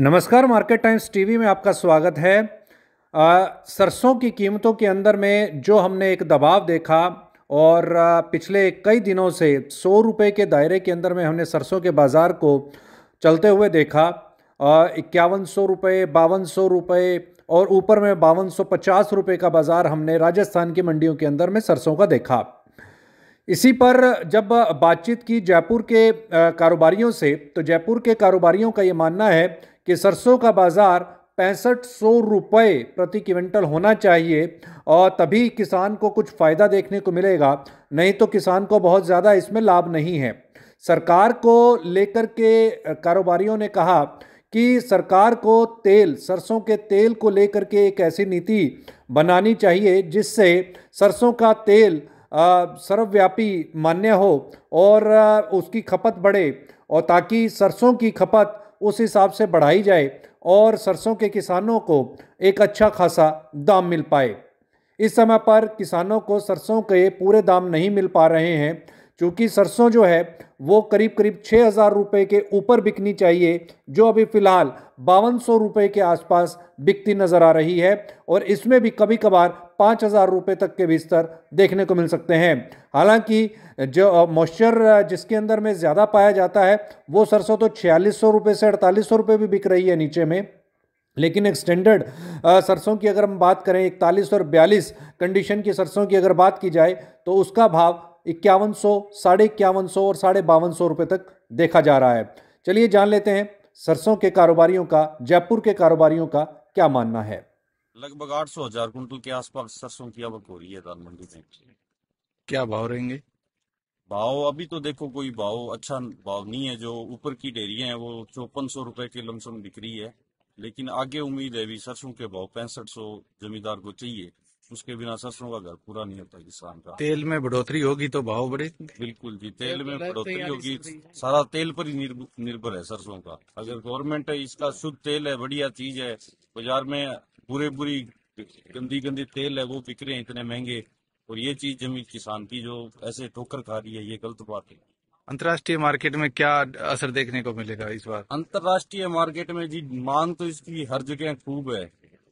नमस्कार market times TV में आपका स्वागत है आ, सरसों की कीमतों के अंदर में जो हमने एक दबाव देखा और आ, पिछले कई दिनों से सौ रुपये के दायरे के अंदर में हमने सरसों के बाज़ार को चलते हुए देखा इक्यावन सौ रुपये बावन सौ रुपये और ऊपर में बावन सौ पचास रुपये का बाज़ार हमने राजस्थान की मंडियों के अंदर में सरसों का देखा इसी पर जब बातचीत की जयपुर के कारोबारियों से तो जयपुर के कारोबारियों का ये मानना है कि सरसों का बाज़ार पैंसठ सौ रुपये प्रति क्विंटल होना चाहिए और तभी किसान को कुछ फ़ायदा देखने को मिलेगा नहीं तो किसान को बहुत ज़्यादा इसमें लाभ नहीं है सरकार को लेकर के कारोबारियों ने कहा कि सरकार को तेल सरसों के तेल को लेकर के एक ऐसी नीति बनानी चाहिए जिससे सरसों का तेल सर्वव्यापी मान्य हो और उसकी खपत बढ़े और ताकि सरसों की खपत उस हिसाब से बढ़ाई जाए और सरसों के किसानों को एक अच्छा खासा दाम मिल पाए इस समय पर किसानों को सरसों के पूरे दाम नहीं मिल पा रहे हैं क्योंकि सरसों जो है वो करीब करीब छः हज़ार रुपये के ऊपर बिकनी चाहिए जो अभी फ़िलहाल बावन सौ रुपये के आसपास बिकती नज़र आ रही है और इसमें भी कभी कभार पाँच हज़ार रुपये तक के बिस्तर देखने को मिल सकते हैं हालांकि जो मॉइस्चर जिसके अंदर में ज़्यादा पाया जाता है वो सरसों तो छियालीस सौ रुपये से अड़तालीस सौ रुपये भी बिक रही है नीचे में लेकिन एक स्टैंडर्ड सरसों की अगर हम बात करें इकतालीस और बयालीस कंडीशन की सरसों की अगर बात की जाए तो उसका भाव इक्यावन सौ साढ़े इक्यावन सौ और साढ़े बावन सौ रुपये तक देखा जा रहा है चलिए जान लेते हैं सरसों के कारोबारियों का जयपुर के कारोबारियों का क्या मानना है लगभग आठ सौ हजार कुंटल के आसपास सरसों की आवक हो रही है दाल मंडी में क्या भाव रहेंगे भाव अभी तो देखो कोई भाव अच्छा भाव नहीं है जो ऊपर की डेरिया है वो चौपन सौ रुपए की लमसम बिक्री है लेकिन आगे उम्मीद है भी सरसों के भाव पैंसठ सौ जमींदार को चाहिए उसके बिना सरसों का घर पूरा नहीं होता किसान का तेल में बढ़ोतरी होगी तो भाव बढ़े बिल्कुल जी तेल में तो बढ़ोतरी होगी सारा तेल पर ही निर्भर है सरसों का अगर गवर्नमेंट इसका शुद्ध तेल है बढ़िया चीज है बाजार में बुरे बुरी गंदी गंदी तेल है वो बिक रहे हैं इतने महंगे और ये चीज जमीन किसान की जो ऐसे ठोकर खा रही है ये गलत बात है अंतर्राष्ट्रीय मार्केट में क्या असर देखने को मिलेगा इस बार अंतर्राष्ट्रीय मार्केट में जी मांग तो इसकी हर जगह खूब है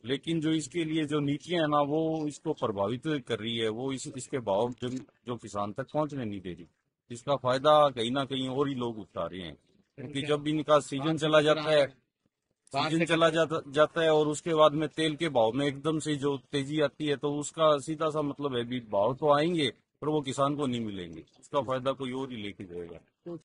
लेकिन जो इसके लिए जो नीतियां है ना वो इसको प्रभावित कर रही है वो इस इसके भाव जो, जो किसान तक पहुंचने नहीं दे रही इसका फायदा कहीं ना कहीं और ही लोग उठा रहे हैं क्योंकि जब इनका सीजन चला जाता है सीजन चला जाता जाता है और उसके बाद में तेल के भाव में एकदम से जो तेजी आती है तो उसका सीधा सा मतलब है भी भाव तो आएंगे पर वो किसान को नहीं मिलेंगे उसका फायदा कोई और ही लेके जाएगा